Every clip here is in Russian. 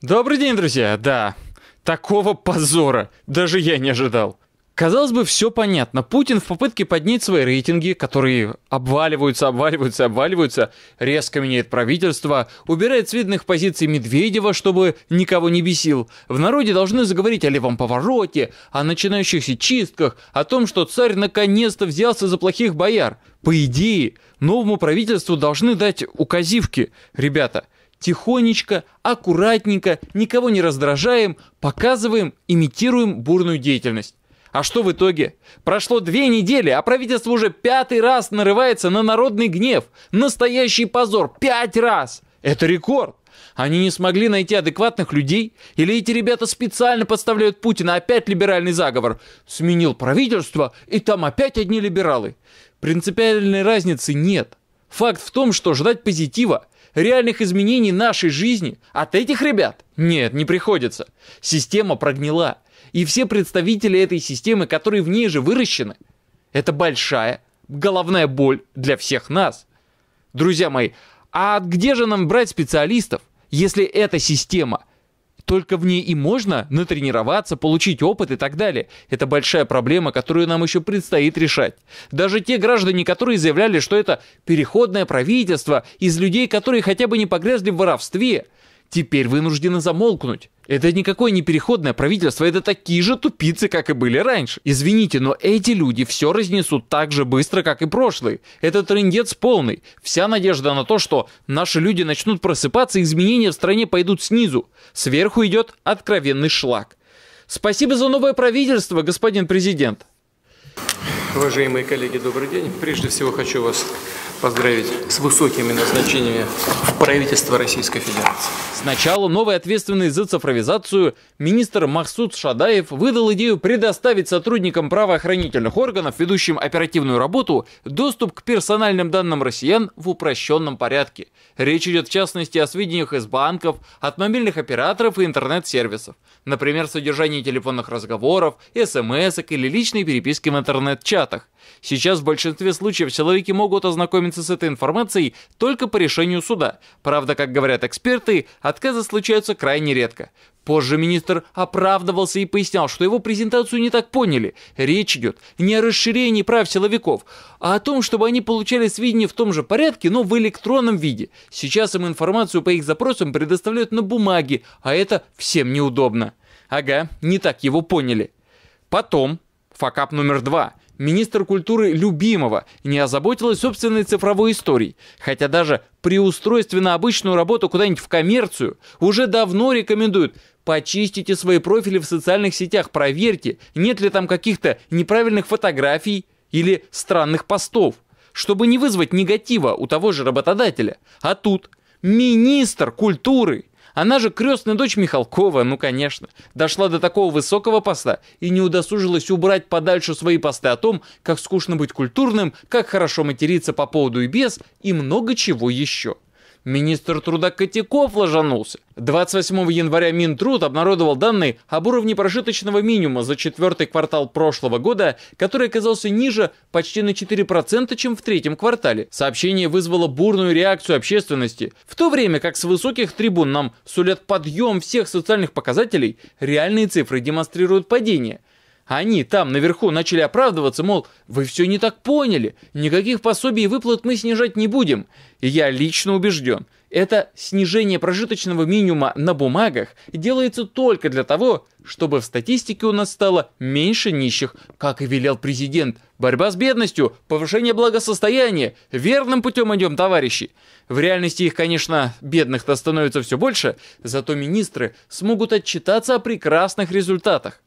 Добрый день, друзья! Да, такого позора даже я не ожидал. Казалось бы, все понятно. Путин в попытке поднять свои рейтинги, которые обваливаются, обваливаются, обваливаются, резко меняет правительство, убирает с видных позиций Медведева, чтобы никого не бесил. В народе должны заговорить о левом повороте, о начинающихся чистках, о том, что царь наконец-то взялся за плохих бояр. По идее, новому правительству должны дать указивки. Ребята, тихонечко, аккуратненько, никого не раздражаем, показываем, имитируем бурную деятельность. А что в итоге? Прошло две недели, а правительство уже пятый раз нарывается на народный гнев. Настоящий позор. Пять раз. Это рекорд. Они не смогли найти адекватных людей? Или эти ребята специально подставляют Путина? Опять либеральный заговор. Сменил правительство, и там опять одни либералы. Принципиальной разницы нет. Факт в том, что ждать позитива – Реальных изменений нашей жизни от этих ребят? Нет, не приходится. Система прогнила. И все представители этой системы, которые в ней же выращены, это большая головная боль для всех нас. Друзья мои, а где же нам брать специалистов, если эта система только в ней и можно натренироваться, получить опыт и так далее. Это большая проблема, которую нам еще предстоит решать. Даже те граждане, которые заявляли, что это переходное правительство из людей, которые хотя бы не погрязли в воровстве, теперь вынуждены замолкнуть. Это никакое не переходное правительство, это такие же тупицы, как и были раньше. Извините, но эти люди все разнесут так же быстро, как и прошлые. Это трендец полный. Вся надежда на то, что наши люди начнут просыпаться, и изменения в стране пойдут снизу. Сверху идет откровенный шлак. Спасибо за новое правительство, господин президент. Уважаемые коллеги, добрый день. Прежде всего хочу вас поздравить с высокими назначениями в правительство Российской Федерации. Сначала новый ответственный за цифровизацию министр Махсуд Шадаев выдал идею предоставить сотрудникам правоохранительных органов, ведущим оперативную работу, доступ к персональным данным россиян в упрощенном порядке. Речь идет в частности о сведениях из банков, от мобильных операторов и интернет-сервисов. Например, содержание телефонных разговоров, смс или личной переписки в интернет-чатах. Сейчас в большинстве случаев силовики могут ознакомиться ознакомиться с этой информацией только по решению суда. Правда, как говорят эксперты, отказы случаются крайне редко. Позже министр оправдывался и пояснял, что его презентацию не так поняли. Речь идет не о расширении прав силовиков, а о том, чтобы они получали сведения в том же порядке, но в электронном виде. Сейчас им информацию по их запросам предоставляют на бумаге, а это всем неудобно. Ага, не так его поняли. Потом, факап номер два министр культуры любимого не озаботилась собственной цифровой историей, хотя даже при устройстве на обычную работу куда-нибудь в коммерцию уже давно рекомендуют почистите свои профили в социальных сетях, проверьте, нет ли там каких-то неправильных фотографий или странных постов, чтобы не вызвать негатива у того же работодателя. А тут министр культуры она же крестная дочь Михалкова, ну конечно, дошла до такого высокого поста и не удосужилась убрать подальше свои посты о том, как скучно быть культурным, как хорошо материться по поводу и без и много чего еще. Министр труда Котяков ложанулся. 28 января Минтруд обнародовал данные об уровне прожиточного минимума за четвертый квартал прошлого года, который оказался ниже почти на 4%, чем в третьем квартале. Сообщение вызвало бурную реакцию общественности. В то время как с высоких трибун нам сулят подъем всех социальных показателей, реальные цифры демонстрируют падение – а они там наверху начали оправдываться, мол, вы все не так поняли, никаких пособий и выплат мы снижать не будем. И я лично убежден, это снижение прожиточного минимума на бумагах делается только для того, чтобы в статистике у нас стало меньше нищих, как и велел президент. Борьба с бедностью, повышение благосостояния, верным путем идем, товарищи. В реальности их, конечно, бедных-то становится все больше, зато министры смогут отчитаться о прекрасных результатах.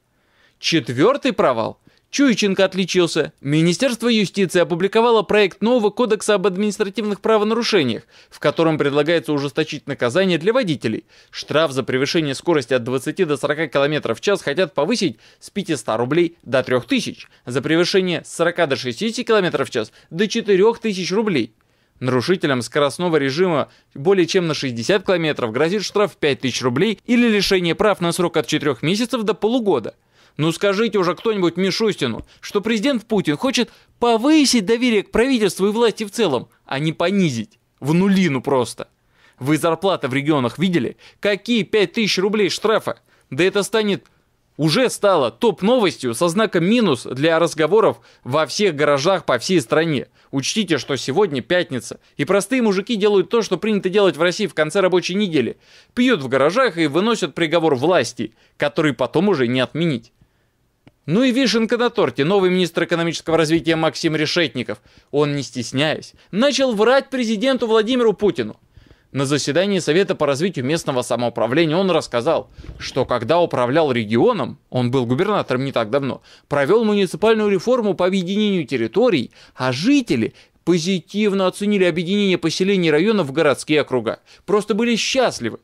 Четвертый провал. Чуйченко отличился. Министерство юстиции опубликовало проект нового кодекса об административных правонарушениях, в котором предлагается ужесточить наказание для водителей. Штраф за превышение скорости от 20 до 40 км в час хотят повысить с 500 рублей до 3000, за превышение с 40 до 60 км в час до 4000 рублей. Нарушителям скоростного режима более чем на 60 км грозит штраф 5000 рублей или лишение прав на срок от 4 месяцев до полугода. Ну скажите уже кто-нибудь Мишустину, что президент Путин хочет повысить доверие к правительству и власти в целом, а не понизить. В нулину просто. Вы зарплаты в регионах видели? Какие 5000 рублей штрафа? Да это станет уже стало топ-новостью со знаком минус для разговоров во всех гаражах по всей стране. Учтите, что сегодня пятница, и простые мужики делают то, что принято делать в России в конце рабочей недели. Пьют в гаражах и выносят приговор власти, который потом уже не отменить. Ну и вишенка на торте. Новый министр экономического развития Максим Решетников, он не стесняясь, начал врать президенту Владимиру Путину. На заседании Совета по развитию местного самоуправления он рассказал, что когда управлял регионом, он был губернатором не так давно, провел муниципальную реформу по объединению территорий, а жители позитивно оценили объединение поселений и районов в городские округа. Просто были счастливы.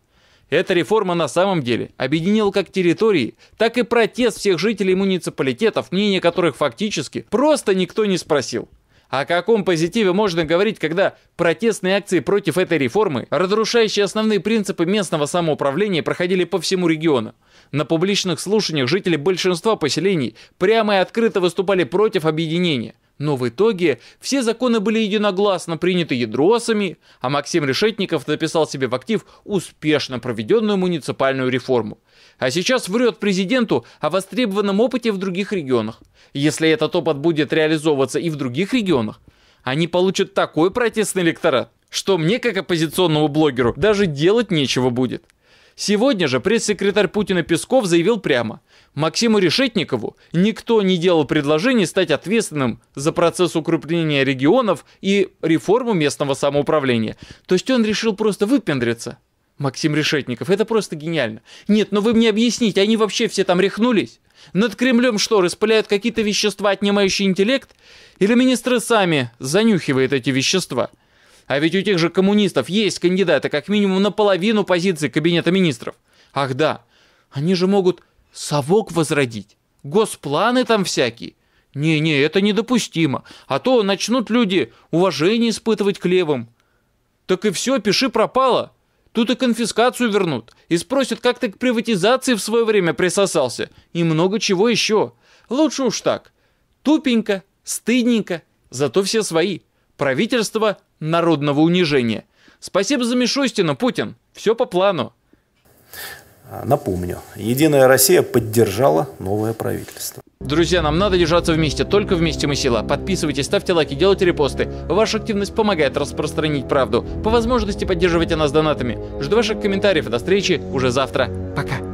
Эта реформа на самом деле объединила как территории, так и протест всех жителей муниципалитетов, мнение которых фактически просто никто не спросил. О каком позитиве можно говорить, когда протестные акции против этой реформы, разрушающие основные принципы местного самоуправления, проходили по всему региону? На публичных слушаниях жители большинства поселений прямо и открыто выступали против объединения – но в итоге все законы были единогласно приняты ядросами, а Максим Решетников написал себе в актив успешно проведенную муниципальную реформу. А сейчас врет президенту о востребованном опыте в других регионах. Если этот опыт будет реализовываться и в других регионах, они получат такой протестный электорат, что мне, как оппозиционному блогеру, даже делать нечего будет. Сегодня же пресс-секретарь Путина Песков заявил прямо, Максиму Решетникову никто не делал предложений стать ответственным за процесс укрепления регионов и реформу местного самоуправления. То есть он решил просто выпендриться. Максим Решетников, это просто гениально. Нет, но ну вы мне объясните, они вообще все там рехнулись? Над Кремлем что, распыляют какие-то вещества, отнимающие интеллект? Или министры сами занюхивают эти вещества? А ведь у тех же коммунистов есть кандидаты как минимум на половину позиции кабинета министров. Ах да, они же могут совок возродить. Госпланы там всякие. Не-не, это недопустимо. А то начнут люди уважение испытывать к левым. Так и все, пиши пропало. Тут и конфискацию вернут. И спросят, как ты к приватизации в свое время присосался. И много чего еще. Лучше уж так. Тупенько, стыдненько, зато все свои. Правительство народного унижения. Спасибо за Мишустина, Путин. Все по плану. А, напомню, Единая Россия поддержала новое правительство. Друзья, нам надо держаться вместе, только вместе мы сила. Подписывайтесь, ставьте лайки, делайте репосты. Ваша активность помогает распространить правду. По возможности поддерживайте нас донатами. Жду ваших комментариев. До встречи уже завтра. Пока.